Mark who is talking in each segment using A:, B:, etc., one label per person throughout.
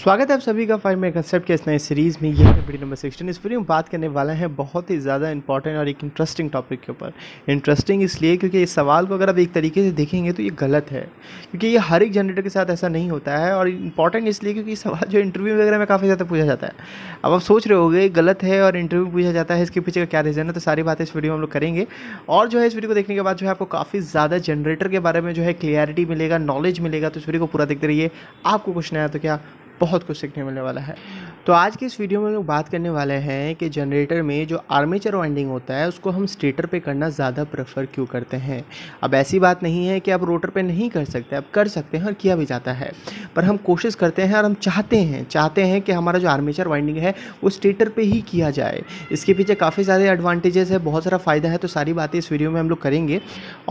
A: स्वागत है आप सभी का फाइव मेरे कंसेप्ट के इस नए सीरीज़ में ये है वीडियो नंबर सिक्सटीन इस वीडियो में बात करने वाला है बहुत ही ज़्यादा इंपॉर्टेंट और एक इंटरेस्टिंग टॉपिक के ऊपर इंटरेस्टिंग इसलिए क्योंकि इस सवाल को अगर आप एक तरीके से देखेंगे तो ये गलत है क्योंकि ये हर एक जनरेटर के साथ ऐसा नहीं होता है और इंपॉर्टेंट इसलिए क्योंकि सवाल जो इंटरव्यू वगैरह में काफ़ी ज़्यादा पूछा जाता है अब आप सोच रहे होगे गलत है और इंटरव्यू पूछा जाता है इसके पीछे का क्या रीज़न है तो सारी बातें इस वीडियो में हम लोग करेंगे और जो है इस वीडियो को देखने के बाद जो है आपको काफ़ी ज़्यादा जनरेटर के बारे में जो है क्लियरिटी मिलेगा नॉलेज मिलेगा तो इस वीडियो को पूरा देखते रहिए आपको कुछ नया तो क्या बहुत कुछ सीखने मिलने वाला है तो आज की इस वीडियो में हम लोग बात करने वाले हैं कि जनरेटर में जो आर्मेचर वाइंडिंग होता है उसको हम स्टेटर पे करना ज़्यादा प्रेफर क्यों करते हैं अब ऐसी बात नहीं है कि आप रोटर पे नहीं कर सकते अब कर सकते हैं और किया भी जाता है पर हम कोशिश करते हैं और हम चाहते हैं चाहते हैं कि हमारा जो आर्मेचर वाइंडिंग है वो स्टेटर पर ही किया जाए इसके पीछे काफ़ी सारे एडवांटेजेस है बहुत सारा फ़ायदा है तो सारी बातें इस वीडियो में हम लोग करेंगे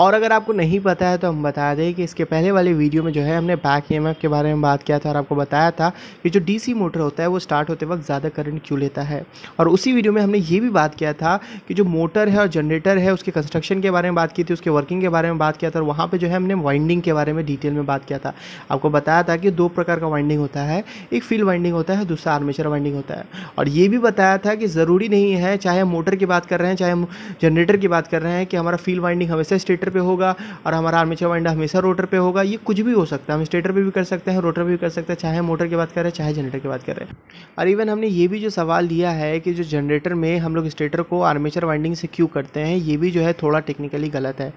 A: और अगर आपको नहीं पता है तो हम बता दें कि इसके पहले वाले वीडियो में जो है हमने बैक ई के बारे में बात किया था और आपको बताया था कि जो डी मोटर होता है वो स्टार्ट स्टार्ट होते वक्त ज़्यादा करंट क्यों लेता है और उसी वीडियो में हमने ये भी बात किया था कि जो मोटर है और जनरेटर है उसके कंस्ट्रक्शन के बारे में बात की थी उसके वर्किंग के बारे में बात किया था और वहाँ पर जो है हमने वाइंडिंग के बारे में डिटेल में बात किया था आपको बताया था कि दो प्रकार का वाइंडिंग होता है एक फील्ड वाइंडिंग होता है दूसरा आर्मेचर वाइंडिंग होता है और ये भी बताया था कि ज़रूरी नहीं है चाहे हम मोटर की बात कर रहे हैं चाहे हम जनरेटर की बात कर रहे हैं कि हमारा फील्ड वाइंडिंग हमेशा स्टेटर पर होगा और हमारा आर्मेचर वाइंडर हमेशा रोटर पर होगा ये कुछ भी हो सकता है हम स्टेटर पर भी कर सकते हैं रोटर पे भी कर सकते हैं चाहे मोटर की बात करें चाहे जनरेटर की बात करें और इवन हमने ये भी जो सवाल लिया है कि जो जनरेटर में हम लोग स्टेटर को आर्मेचर वाइंडिंग से क्यों करते हैं ये भी जो है थोड़ा टेक्निकली गलत है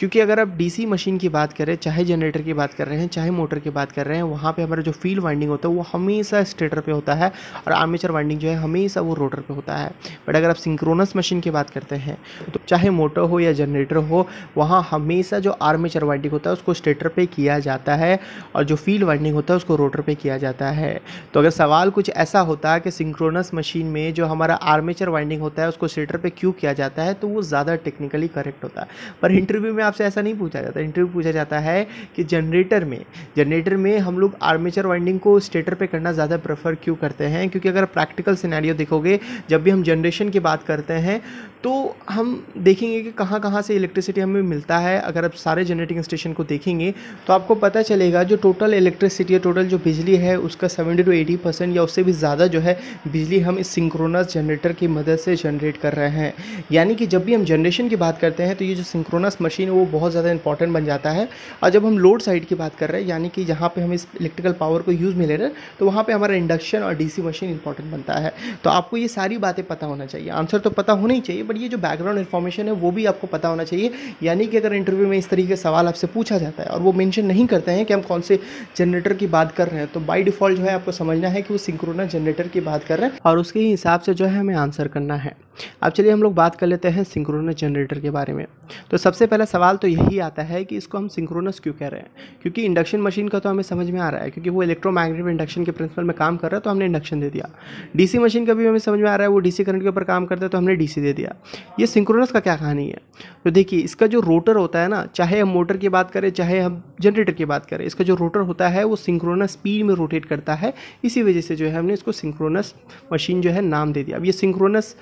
A: क्योंकि अगर आप डीसी मशीन की बात करें चाहे जनरेटर की बात कर रहे हैं चाहे मोटर की बात कर रहे हैं वहाँ पे हमारा जो फील्ड वाइंडिंग होता है वो हमेशा स्टेटर पे होता है और आर्मेचर वाइंडिंग जो है हमेशा वो रोटर पे होता है बट अगर आप सिंक्रोनस मशीन की बात करते हैं तो चाहे मोटर हो या जनरेटर हो वहाँ हमेशा जो आर्मेचर वाइंडिंग होता है उसको स्टेटर पर किया जाता है और जो फील्ड वाइंडिंग होता है उसको रोटर पर किया जाता है तो अगर सवाल कुछ ऐसा होता है कि सिंक्रोनस मशीन में जो हमारा आर्मेचर वाइंडिंग होता है उसको स्टेटर पर क्यों किया जाता है तो वो ज़्यादा टेक्निकली करेक्ट होता है पर इंटरव्यू में आपसे ऐसा नहीं पूछा जाता इंटरव्यू पूछा जाता है कि जनरेटर में जनरेटर में हम लोग आर्मेचर वाइंडिंग को स्टेटर पे करना ज़्यादा प्रेफर क्यों करते हैं क्योंकि अगर प्रैक्टिकल सिनेरियो देखोगे जब भी हम जनरेशन की बात करते हैं तो हम देखेंगे कि कहाँ कहाँ से इलेक्ट्रिसिटी हमें मिलता है अगर आप सारे जनरेटिंग स्टेशन को देखेंगे तो आपको पता चलेगा जो टोटल इलेक्ट्रिसिटी या टोटल जो बिजली है उसका सेवेंटी टू एटी परसेंट या उससे भी ज़्यादा जो है बिजली हम इस सिंक्रोनस जनरेटर की मदद से जनरेट कर रहे हैं यानी कि जब भी हम जनरेशन की बात करते हैं तो ये जो सिंक्रोनस मशीन वो वो बहुत ज़्यादा इंपॉर्टेंट बन जाता है और जब हम लोड साइड की बात कर रहे हैं यानी कि जहाँ पर हम इस इलेक्ट्रिकल पावर को यूज़ में ले रहे हैं तो वहाँ पर हमारा इंडक्शन और डीसी मशीन इंपॉर्टेंट बनता है तो आपको ये सारी बातें पता होना चाहिए आंसर तो पता होना ही चाहिए बट ये जो बैकग्राउंड इन्फॉर्मेशन है वो भी आपको पता होना चाहिए यानी कि अगर इंटरव्यू में इस तरीके का सवाल आपसे पूछा जाता है और वो मेंशन नहीं करते हैं कि हम कौन से जनरेटर की बात कर रहे हैं तो बाय डिफ़ॉल्ट जो है आपको समझना है कि वो सिंक्रोनस जनरेटर की बात कर रहे हैं और उसके हिसाब से जो है हमें आंसर करना है अब चलिए हम लोग बात कर लेते हैं सिंक्रोनस जनरेटर के बारे में तो सबसे पहला सवाल तो यही आता है कि इसको हम सिंक्रोनस क्यों कह रहे हैं क्योंकि इंडक्शन मशीन का तो हमें समझ में आ रहा है क्योंकि वो इलेक्ट्रोमैग्नेटिक इंडक्शन के प्रिंसिपल में काम कर रहा है तो हमने इंडक्शन दे दिया डीसी मशीन का भी हमें समझ में आ रहा है वो डीसी करंट के ऊपर काम करता है तो हमने डीसी दे दिया ये सिंक्रोनस का क्या कहानी है तो देखिए इसका जो रोटर होता है ना चाहे हम मोटर की बात करें चाहे हम जनरेटर की बात करें इसका जो रोटर होता है वो सिंक्रोनस स्पीड में रोटेट करता है इसी वजह से जो है हमने इसको सिंक्रोनस मशीन जो है नाम दे दिया अब ये सिंक्रोनस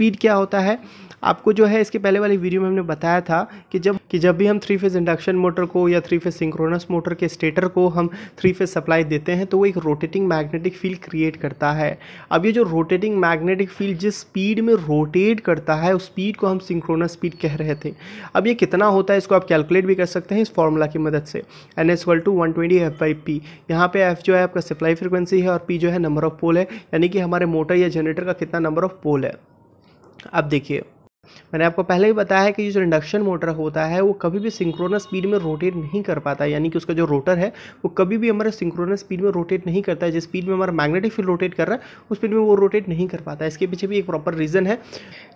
A: स्पीड क्या होता है आपको जो है इसके पहले वाली वीडियो में हमने बताया था कि जब कि जब भी हम थ्री फेज इंडक्शन मोटर को या थ्री फेज सिंक्रोनस मोटर के स्टेटर को हम थ्री फेज सप्लाई देते हैं तो वो एक रोटेटिंग मैग्नेटिक फील्ड क्रिएट करता है अब ये जो रोटेटिंग मैग्नेटिक फील्ड जिस स्पीड में रोटेट करता है उस स्पीड को हम सिंक्रोनस स्पीड कह रहे थे अब ये कितना होता है इसको आप कैलकुलेट भी कर सकते हैं इस फॉर्मूला की मदद से N S to one twenty F by P यहाँ पे एफ जो है आपका सप्लाई फ्रिक्वेंसी है और पी जो है नंबर ऑफ पोल है यानी कि हमारे मोटर या जनरेटर का कितना नंबर ऑफ पोल है अब देखिए मैंने आपको पहले ही बताया है कि ये जो इंडक्शन मोटर होता है वो कभी भी सिंक्रोनस स्पीड में रोटेट नहीं कर पाता है यानी कि उसका जो रोटर है वो कभी भी हमारे सिंक्रोनस स्पीड में रोटेट नहीं करता है जिस स्पीड में हमारा मैग्नेटिक फील्ड रोटेट कर रहा है उस स्पीड में वो रोटेट नहीं कर पाता है इसके पीछे भी एक प्रॉपर रीज़न है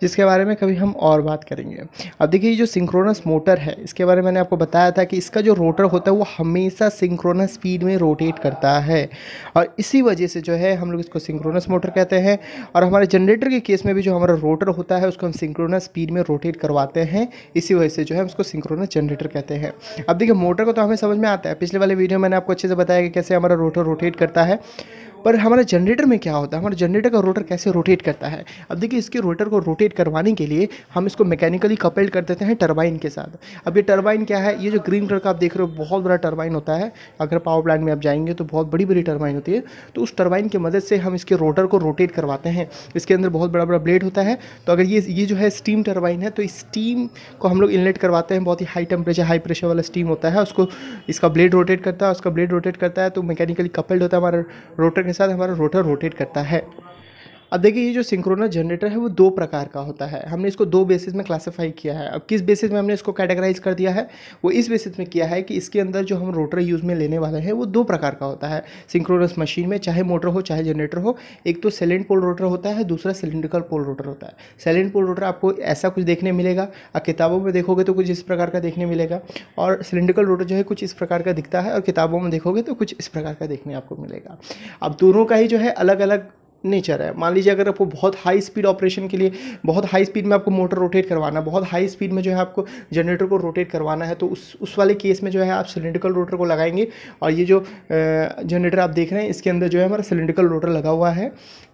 A: जिसके बारे में कभी हम और बात करेंगे अब देखिए ये जो सिंक्रोनस मोटर है इसके बारे में मैंने आपको बताया था कि इसका जो रोटर होता है वो हमेशा सिंक्रोनस स्पीड में रोटेट करता है और इसी वजह से जो है हम लोग इसको सिंक्रोनस मोटर कहते हैं और हमारे जनरेटर के केस में भी जो हमारा रोटर होता है उसको हम सिंक्रोनस सिंक्रोनस स्पीड में रोटेट करवाते हैं इसी वजह से जो है उसको सिंक्रोनस जनरेटर कहते हैं अब देखिए मोटर को तो हमें समझ में आता है पिछले वाले वीडियो मैंने आपको अच्छे से बताया कि कैसे हमारा रोटर रोटेट करता है पर हमारा जनरेटर में क्या होता है हमारा जनरेटर का रोटर कैसे रोटेट करता है अब देखिए इसके रोटर को रोटेट करवाने के लिए हम इसको मैकेनिकली कपल्ड कर देते हैं टर्बाइन के साथ अब ये टर्बाइन क्या है ये जो ग्रीन कलर का आप देख रहे हो बहुत बड़ा टर्बाइन होता है अगर पावर प्लांट में आप जाएंगे तो बहुत बड़ी बड़ी टर्बाइन होती है तो उस टर्बाइन की मदद से हम इसके रोटर को रोटेट करवाते हैं इसके अंदर बहुत बड़ा बड़ा ब्लेड होता है तो अगर ये ये जो है स्टीम टर्बाइन है तो इस स्टीम को हम लोग इनलेट करवाते हैं बहुत ही हाई टेम्परेचर हाई प्रेशर वाला स्टीम होता है उसको इसका ब्लेड रोटेट करता है उसका ब्लेड रोटेट करता है तो मैकेनिकली कपल्ड होता है हमारा रोटर के साथ हमारा रोटर रोटेट करता है अब देखिए ये जो सिंक्रोनस जनरेटर है वो दो प्रकार का होता है हमने इसको दो बेसिस में क्लासीफाई किया है अब किस बेसिस में हमने इसको कैटेगराइज कर दिया है वो इस बेसिस में किया है कि इसके अंदर जो हम रोटर यूज़ में लेने वाले हैं वो दो प्रकार का होता है सिंक्रोनस मशीन में चाहे मोटर हो चाहे जनरेटर हो एक तो सेलेंट पोल रोटर होता है दूसरा सिलेंड्रिकल पोल रोटर होता है सेलेंट पोल रोटर आपको ऐसा कुछ देखने मिलेगा और किताबों में देखोगे तो कुछ इस प्रकार का देखने मिलेगा और सिलेंड्रिकल रोटर जो है कुछ इस प्रकार का दिखता है और किताबों में देखोगे तो कुछ इस प्रकार का देखने आपको मिलेगा अब दोनों का ही जो है अलग अलग नेचर है मान लीजिए अगर आपको बहुत हाई स्पीड ऑपरेशन के लिए बहुत हाई स्पीड में आपको मोटर रोटेट करवाना है बहुत हाई स्पीड में जो है आपको जनरेटर को रोटेट करवाना है तो उस उस वाले केस में जो है आप सिलेंड्रिकल रोटर को लगाएंगे और ये जो जनरेटर आप देख रहे हैं इसके अंदर जो है हमारा सिलेंड्रिकल रोटर लगा हुआ है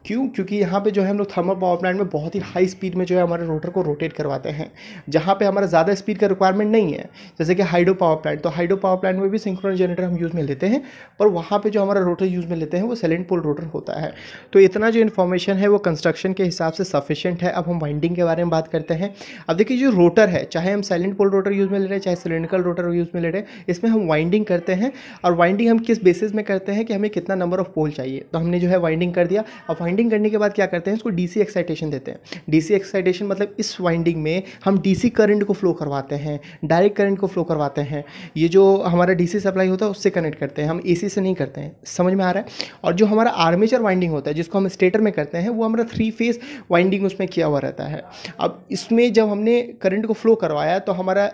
A: क्यों क्योंकि यहाँ पर जो है हम लोग थर्मल पावर प्लांट में बहुत ही हाई स्पीड में जो है हमारे रोटर को रोटेट करवाते हैं जहाँ पर हमारा ज़्यादा स्पीड का रिक्वायरमेंट नहीं है जैसे कि हाइड्रो पावर प्लांट तो हाइड्रो पावर प्लांट में भी सिंक्रोन जनरेटर हम यूज़ में लेते हैं पर वहाँ पर जो हमारा रोटर यूज़ में लेते हैं वो सिलेंड पोल रोटर होता है तो इतना इतना जो इन्फॉर्मेशन है वो कंस्ट्रक्शन के हिसाब से सफिशियंट है अब हम वाइंडिंग के बारे में बात करते हैं अब देखिए जो रोटर है चाहे हम साइलेंट पोल रोटर यूज़ में ले रहे हैं चाहे सिलेंडिकल रोटर यूज़ में ले रहे हैं इसमें हम वाइंडिंग करते हैं और वाइंडिंग हम किस बेसिस में करते हैं कि हमें कितना नंबर ऑफ पोल चाहिए तो हमने जो है वाइंडिंग कर दिया और वाइंडिंग करने के बाद क्या करते हैं उसको डीसी एक्साइटेशन देते हैं डीसी एक्साइटेशन मतलब इस वाइंडिंग में हम डीसी करंट को फ्लो करवाते हैं डायरेक्ट करंट को फ्लो करवाते हैं ये जो हमारा डीसी सप्लाई होता है उससे कनेक्ट करते हैं हम सी से नहीं करते हैं समझ में आ रहा है और जो हमारा आर्मेचर वाइंडिंग होता है जिसको हम स्टेटर में करते हैं वो हमारा थ्री फेस वाइंडिंग उसमें किया हुआ रहता है अब इसमें जब हमने करंट को फ्लो करवाया तो हमारा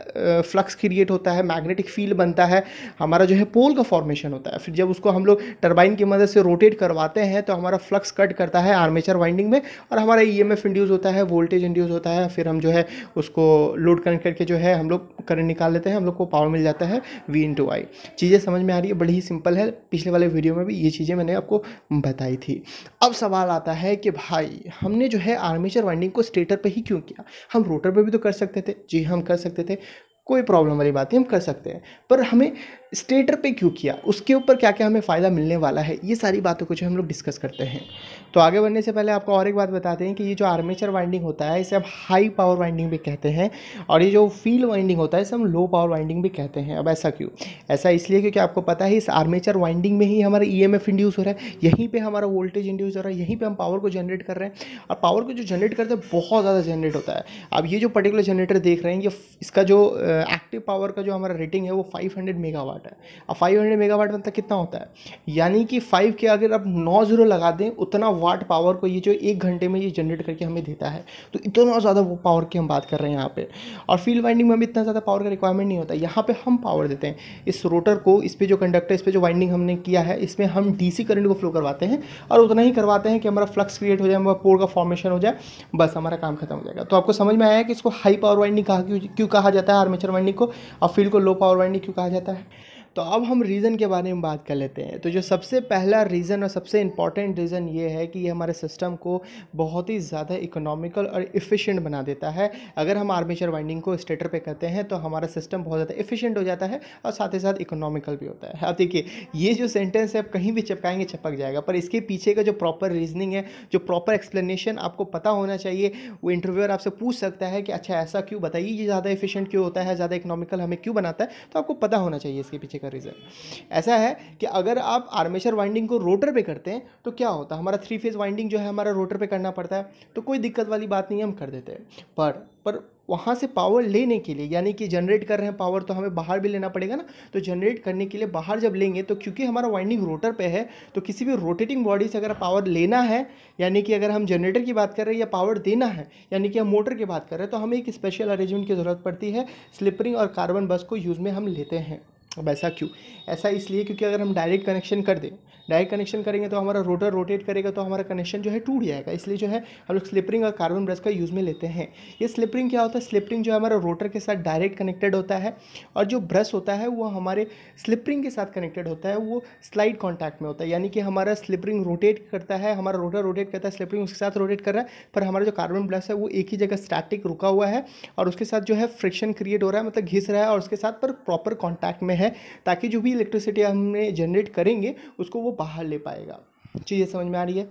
A: फ्लक्स क्रिएट होता है मैग्नेटिक फील्ड बनता है हमारा जो है पोल का फॉर्मेशन होता है फिर जब उसको हम लोग टर्बाइन की मदद से रोटेट करवाते हैं तो हमारा फ्लक्स कट करता है आर्मेचर वाइंडिंग में और हमारा ई एम इंड्यूस होता है वोल्टेज इंड्यूस होता है फिर हम जो है उसको लोड कनेक्ट करके जो है हम लोग करंट निकाल लेते हैं हम लोग को पावर मिल जाता है वी इन टू आई चीज़ें समझ में आ रही है बड़ी ही सिंपल है पिछले वाले वीडियो में भी ये चीज़ें मैंने आपको बताई थी अब सवाल आता है कि भाई हमने जो है आर्मीचर वाइंडिंग को स्टेटर पे ही क्यों किया हम रोटर पे भी तो कर सकते थे जी हाँ, हम कर सकते थे कोई प्रॉब्लम वाली बात नहीं हम कर सकते हैं पर हमें स्टेटर पे क्यों किया उसके ऊपर क्या क्या हमें फ़ायदा मिलने वाला है ये सारी बातों को जो हम लोग डिस्कस करते हैं तो आगे बढ़ने से पहले आपको और एक बात बताते हैं कि ये जो आर्मेचर वाइंडिंग होता है इसे हम हाई पावर वाइंडिंग भी कहते हैं और ये जो फील्ड वाइंडिंग होता है इसे हम लो पावर वाइंडिंग भी कहते हैं अब ऐसा क्यों ऐसा इसलिए क्योंकि आपको पता है इस आर्मेचर वाइंडिंग में ही हमारा ई इंड्यूस हो रहा है यहीं पर हमारा वोल्टेज इंड्यूस हो रहा है यहीं पर हम पावर को जनरेट कर रहे हैं और पावर को जो जनरेट करते हैं बहुत ज़्यादा जनरेट होता है अब ये जो पर्टिकुलर जनरेटर देख रहे हैं ये इसका जो एक्टिव पावर का जो हमारा रेटिंग है वो 500 मेगावाट है अब 500 मेगावाट मतलब कितना होता है यानी कि 5 के अगर आप नौ जीरो लगा दें उतना वाट पावर को ये जो एक घंटे में ये जनरेट करके हमें देता है तो इतना ज़्यादा वो पावर की हम बात कर रहे हैं यहाँ पे और फील्ड वाइंडिंग में हमें इतना ज़्यादा पावर का रिक्वायरमेंट नहीं होता यहाँ पे हम पावर देते हैं इस रोटर को इस पर जो कंडक्टर इस पर जो वाइंडिंग हमने किया है इसमें हम डीसी करंट को फ्लो करवाते हैं और उतना ही करवाते हैं कि हमारा फ्लक्स क्रिएट हो जाए हमारा पोल का फॉर्मेशन हो जाए बस हमारा काम खत्म हो जाएगा तो आपको समझ में आया कि इसको हाई पावर वाइंडिंग कहा क्यों कहा जाता है आर्मेचर वाइंडिंग को और फील्ड को लो पावर वाइंडिंग क्यों कहा जाता है तो अब हम रीज़न के बारे में बात कर लेते हैं तो जो सबसे पहला रीज़न और सबसे इम्पॉर्टेंट रीज़न ये है कि ये हमारे सिस्टम को बहुत ही ज़्यादा इकोनॉमिकल और इफ़िशेंट बना देता है अगर हम आर्मेचर वाइंडिंग को स्टेटर पे करते हैं तो हमारा सिस्टम बहुत ज़्यादा इफ़िशेंट हो जाता है और साथ ही साथ इकोनॉमिकल भी होता है अब देखिए ये जो सेंटेंस है आप कहीं भी चिपकाएंगे चिपक जाएगा पर इसके पीछे का जो प्रॉपर रीजनिंग है जो प्रॉपर एक्सप्लेनेशन आपको पता होना चाहिए वो इंटरव्यूअर आपसे पूछ सकता है कि अच्छा ऐसा क्यों बताइए ये ज़्यादा इफिशियंट क्यों होता है ज़्यादा इकोनॉमिकल हमें क्यों बनाता है तो आपको पता होना चाहिए इसके पीछे का का रीज़न ऐसा है कि अगर आप आर्मेचर वाइंडिंग को रोटर पे करते हैं तो क्या होता है हमारा थ्री फेज़ वाइंडिंग जो है हमारा रोटर पे करना पड़ता है तो कोई दिक्कत वाली बात नहीं हम कर देते हैं पर पर वहाँ से पावर लेने के लिए यानी कि जनरेट कर रहे हैं पावर तो हमें बाहर भी लेना पड़ेगा ना तो जनरेट करने के लिए बाहर जब लेंगे तो क्योंकि हमारा वाइंडिंग रोटर पे है तो किसी भी रोटेटिंग बॉडी से अगर पावर लेना है यानी कि अगर हम जनरेटर की बात कर रहे हैं या पावर देना है यानी कि हम मोटर की बात कर रहे हैं तो हमें एक स्पेशल अरेंजमेंट की ज़रूरत पड़ती है स्लिपरिंग और कार्बन बस को यूज़ में हम लेते हैं अब ऐसा क्यों ऐसा इसलिए क्योंकि अगर हम डायरेक्ट कनेक्शन कर दें डायरेक्ट कनेक्शन करेंगे तो हमारा रोटर रोटेट करेगा तो हमारा कनेक्शन जो है टूट जाएगा इसलिए जो है हम लोग स्लिपरिंग और कार्बन ब्रश का यूज़ में लेते हैं ये स्लिपरिंग क्या होता है स्लिपरिंग जो है हमारा रोटर के साथ डायरेक्ट कनेक्टेड होता है और जो ब्रश होता है वो हमारे स्लिपरिंग के साथ कनेक्टेड होता है वो स्लाइड कॉन्टैक्ट में होता है यानी कि हमारा स्लिपरिंग रोटेट करता है हमारा रोटर रोटेट करता है स्लिपरिंग उसके साथ रोटेट कर रहा है पर हमारा जो कार्बन ब्रश है वो एक ही जगह स्टैटिक रुका हुआ है और उसके साथ जो है फ्रिक्शन क्रिएट हो रहा है मतलब घिस रहा है और उसके साथ पर प्रॉपर कॉन्टैक्ट में है है ताकि जो भी इलेक्ट्रिसिटी हमने जनरेट करेंगे उसको वो बाहर ले पाएगा चीज़ें समझ में आ रही है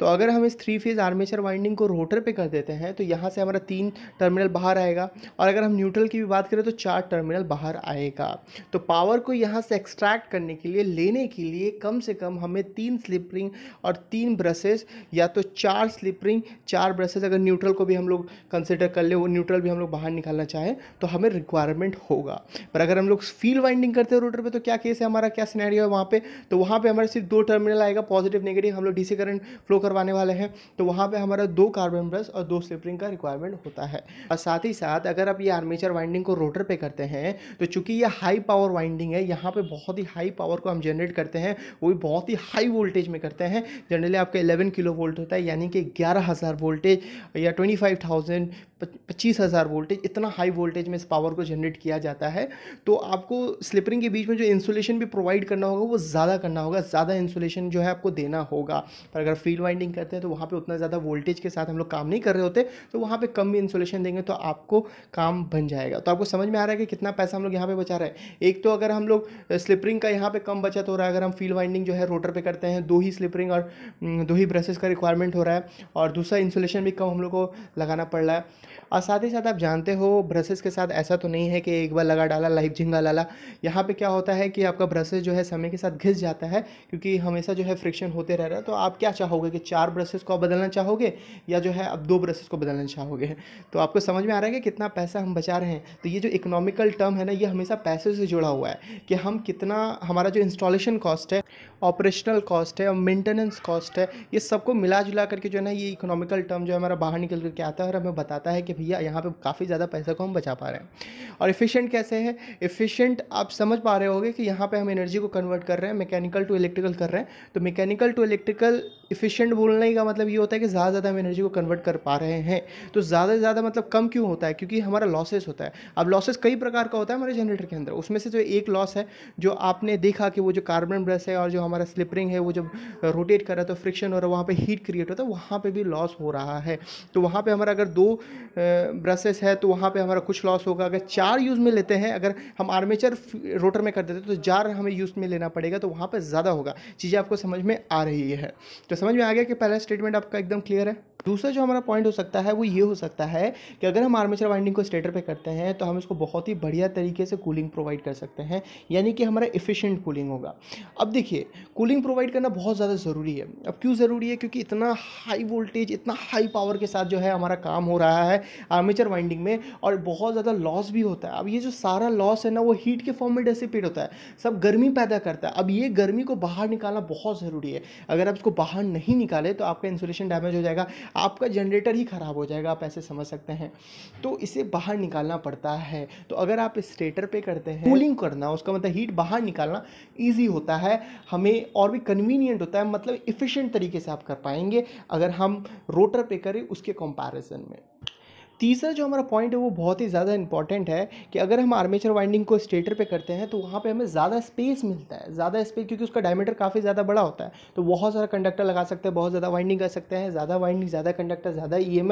A: तो अगर हम इस थ्री फेज़ आर्मेचर वाइंडिंग को रोटर पे कर देते हैं तो यहाँ से हमारा तीन टर्मिनल बाहर आएगा और अगर हम न्यूट्रल की भी बात करें तो चार टर्मिनल बाहर आएगा तो पावर को यहाँ से एक्सट्रैक्ट करने के लिए लेने के लिए कम से कम हमें तीन स्लिपरिंग और तीन ब्रशेज या तो चार स्लिपरिंग चार ब्रशेज अगर न्यूट्रल को भी हम लोग कंसिडर कर ले वो न्यूट्रल भी हम लोग बाहर निकालना चाहें तो हमें रिक्वायरमेंट होगा पर अगर हम लोग फील वाइंडिंग करते हैं रोटर पर तो क्या केस है हमारा क्या सीनारी है वहाँ पर तो वहाँ पर हमारा सिर्फ दो टर्मिनल आएगा पॉजिटिव नेगेटिव हम लोग डीसी करंट फ्लो कर करवाने वाले हैं तो वहाँ पर हमारा दो कार्बन ब्रश और दो स्लिपरिंग का रिक्वायरमेंट होता है और साथ ही साथ अगर आप ये आर्मेचर वाइंडिंग को रोटर पे करते हैं तो चूंकि ये हाई पावर वाइंडिंग है यहाँ पे बहुत ही हाई पावर को हम जनरेट करते हैं वो भी बहुत ही हाई वोल्टेज में करते हैं जनरली आपका 11 किलो वोल्ट होता है यानी कि ग्यारह हज़ार वोल्टेज या ट्वेंटी फाइव थाउजेंड पच्चीस हज़ार वोल्टेज इतना हाई वोल्टेज में इस पावर को जनरेट किया जाता है तो आपको स्लिपरिंग के बीच में जो इंसुलेशन भी प्रोवाइड करना होगा वो ज़्यादा करना होगा ज़्यादा इंसुलेशन जो है आपको देना होगा पर अगर फील्ड वाइंडिंग करते हैं तो वहाँ पर उतना ज़्यादा वोल्टेज के साथ हम लोग काम नहीं कर रहे होते तो वहाँ पर कम भी इंसुलेशन देंगे तो आपको काम बन जाएगा तो आपको समझ में आ रहा है कि कितना पैसा हम लोग यहाँ पर बचा रहे हैं एक तो अगर हम लोग स्लिपरिंग का यहाँ पर कम बचत हो रहा है अगर हम फील्ड वाइंडिंग जो है रोटर पर करते हैं दो ही स्लिपरिंग और दो ही ब्रशेज़ का रिक्वायरमेंट हो रहा है और दूसरा इंसुलेशन भी कम हम लोग को लगाना पड़ रहा है और साथ ही साथ आप जानते हो ब्रशेज़ के साथ ऐसा तो नहीं है कि एक बार लगा डाला लाइफ झिंगा लाला यहाँ पे क्या होता है कि आपका ब्रशेज़ जो है समय के साथ घिस जाता है क्योंकि हमेशा जो है फ्रिक्शन होते रह रहा है तो आप क्या चाहोगे कि चार ब्रशेज़ को आप बदलना चाहोगे या जो है आप दो ब्रशेज़ को बदलना चाहोगे तो आपको समझ में आ रहा है कि कितना पैसा हम बचा रहे हैं तो ये जो इकोनॉमिकल टर्म है ना ये हमेशा पैसे से जुड़ा हुआ है कि हम कितना हमारा जो इंस्टॉलेशन कॉस्ट है ऑपरेशनल कॉस्ट है और मेंटेनेंस कॉस्ट है ये सबको मिला जुला करके जो है ना ये इकोनॉमिकल टर्म जो है हमारा बाहर निकल करके आता है और हमें बताता है कि कि भैया यहाँ पे काफ़ी ज़्यादा पैसा को हम बचा पा रहे हैं और इफ़िशेंट कैसे है इफ़िशेंट आप समझ पा रहे होगे कि यहाँ पे हम एनर्जी को कन्वर्ट कर रहे हैं मैकेनिकल टू इलेक्ट्रिकल कर रहे हैं तो मैकेनिकल टू इलेक्ट्रिकल इफ़िशेंट बोलने का मतलब ये होता है कि ज़्यादा ज़्यादा हम एनर्जी को कन्वर्ट कर पा रहे हैं तो ज़्यादा से ज़्यादा मतलब कम क्यों होता है क्योंकि हमारा लॉसेस होता है अब लॉसेस कई प्रकार का होता है हमारे जनरेटर के अंदर उसमें से जो एक लॉस है जो आपने देखा कि वो जो कार्बन ब्रश है और जो हमारा स्लिप रिंग है वो जब रोटेट कर रहा है तो फ्रिक्शन हो रहा है वहाँ पर हीट क्रिएट होता है वहाँ पर भी लॉस हो रहा है तो वहाँ पर हमारा अगर दो ब्रशेस है तो वहाँ पे हमारा कुछ लॉस होगा अगर चार यूज़ में लेते हैं अगर हम आर्मेचर रोटर में कर देते हैं तो जार हमें यूज़ में लेना पड़ेगा तो वहाँ पर ज़्यादा होगा चीज़ें आपको समझ में आ रही है तो समझ में आ गया कि पहला स्टेटमेंट आपका एकदम क्लियर है दूसरा जो हमारा पॉइंट हो सकता है वो ये हो सकता है कि अगर हम आर्मेचर वाइंडिंग को स्टेटर पे करते हैं तो हम इसको बहुत ही बढ़िया तरीके से कूलिंग प्रोवाइड कर सकते हैं यानी कि हमारा इफिशिएंट कूलिंग होगा अब देखिए कूलिंग प्रोवाइड करना बहुत ज़्यादा ज़रूरी है अब क्यों ज़रूरी है क्योंकि इतना हाई वोल्टेज इतना हाई पावर के साथ जो है हमारा काम हो रहा है है आर्मेचर वाइंडिंग में और बहुत ज़्यादा लॉस भी होता है अब ये जो सारा लॉस है ना वो हीट के फॉर्म में डेसिपेट होता है सब गर्मी पैदा करता है अब ये गर्मी को बाहर निकालना बहुत ज़रूरी है अगर आप इसको बाहर नहीं निकाले तो आपका इंसुलेशन डैमेज हो जाएगा आपका जनरेटर ही ख़राब हो जाएगा आप ऐसे समझ सकते हैं तो इसे बाहर निकालना पड़ता है तो अगर आप स्टेटर पे करते हैं कूलिंग करना उसका मतलब हीट बाहर निकालना ईजी होता है हमें और भी कन्वीनियंट होता है मतलब इफ़िशेंट तरीके से आप कर पाएंगे अगर हम रोटर पे करें उसके कंपैरिजन में तीसरा जो हमारा पॉइंट है वो बहुत ही ज़्यादा इंपॉर्टेंट है कि अगर हम आर्मेचर वाइंडिंग को स्टेटर पे करते हैं तो वहाँ पे हमें ज़्यादा स्पेस मिलता है ज़्यादा स्पेस क्योंकि उसका डायमीटर काफ़ी ज़्यादा बड़ा होता है तो बहुत सारा कंडक्टर लगा सकते हैं बहुत ज़्यादा वाइंडिंग कर सकते हैं ज़्यादा वाइंडिंग ज़्यादा कंडक्टर ज़्यादा ई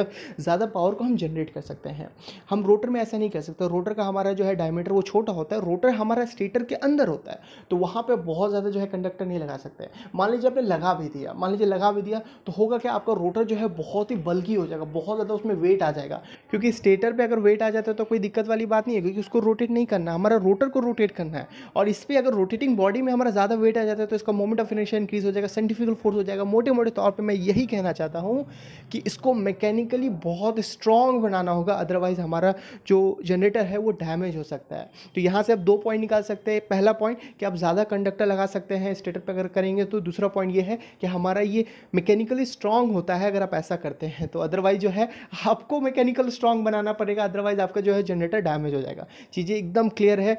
A: ज़्यादा पावर को हम जनरेट कर सकते हैं हम रोटर में ऐसा नहीं कर सकते रोटर का हमारा जो है डायमीटर वो छोटा होता है रोटर हमारा स्टेटर के अंदर होता है तो वहाँ पर बहुत ज़्यादा जो है कंडक्टर नहीं लगा सकते मान लीजिए आपने लगा भी दिया मान लीजिए लगा भी दिया तो होगा कि आपका रोटर जो है बहुत ही बल्कि हो जाएगा बहुत ज़्यादा उसमें वेट आ जाएगा क्योंकि स्टेटर पे अगर वेट आ जाता है तो कोई दिक्कत वाली बात नहीं है क्योंकि उसको रोटेट नहीं करना हमारा रोटर को रोटेट करना है और इस पर अगर रोटेटिंग बॉडी में हमारा ज़्यादा वेट आ जाता है तो इसका मोमेंट ऑफ इनर्शिया इंक्रीज हो जाएगा साइंटिफिकल फोर्स हो जाएगा मोटे मोटे तौर पर मैं यही कहना चाहता हूँ कि इसको मैकेनिकली बहुत स्ट्रॉन्ग बनाना होगा अदरवाइज़ हमारा जो जनरेटर है वो डैमेज हो सकता है तो यहाँ से आप दो पॉइंट निकाल सकते हैं पहला पॉइंट कि आप ज़्यादा कंडक्टर लगा सकते हैं स्टेटर पर अगर करेंगे तो दूसरा पॉइंट ये है कि हमारा ये मैकेनिकली स्ट्रांग होता है अगर आप ऐसा करते हैं तो अदरवाइज जो है आपको मैकेनिकल मेटल स्ट्रांग बनाना पड़ेगा अदरवाइज आपका जो है जनरेटर डैमेज हो जाएगा चीज़ें एकदम क्लियर है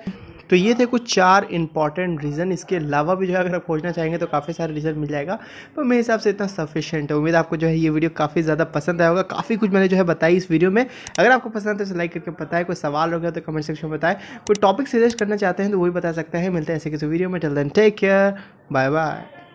A: तो ये थे कुछ चार इंपॉर्टेंट रीज़न इसके अलावा भी जो है अगर आप खोजना चाहेंगे तो काफ़ी सारे रीज़न मिल जाएगा पर मेरे हिसाब से इतना सफिशियंट है उम्मीद आपको जो है ये वीडियो काफ़ी ज़्यादा पसंद आया होगा काफ़ी कुछ मैंने जो है बताई इस वीडियो में अगर आपको पसंद है तो लाइक करके बताए कोई सवाल हो गया तो कमेंट सेक्शन में बताएं कोई टॉपिक सजेस्ट करना चाहते हैं तो वही बता सकते हैं मिलते हैं ऐसे किसी वीडियो में till then take care bye bye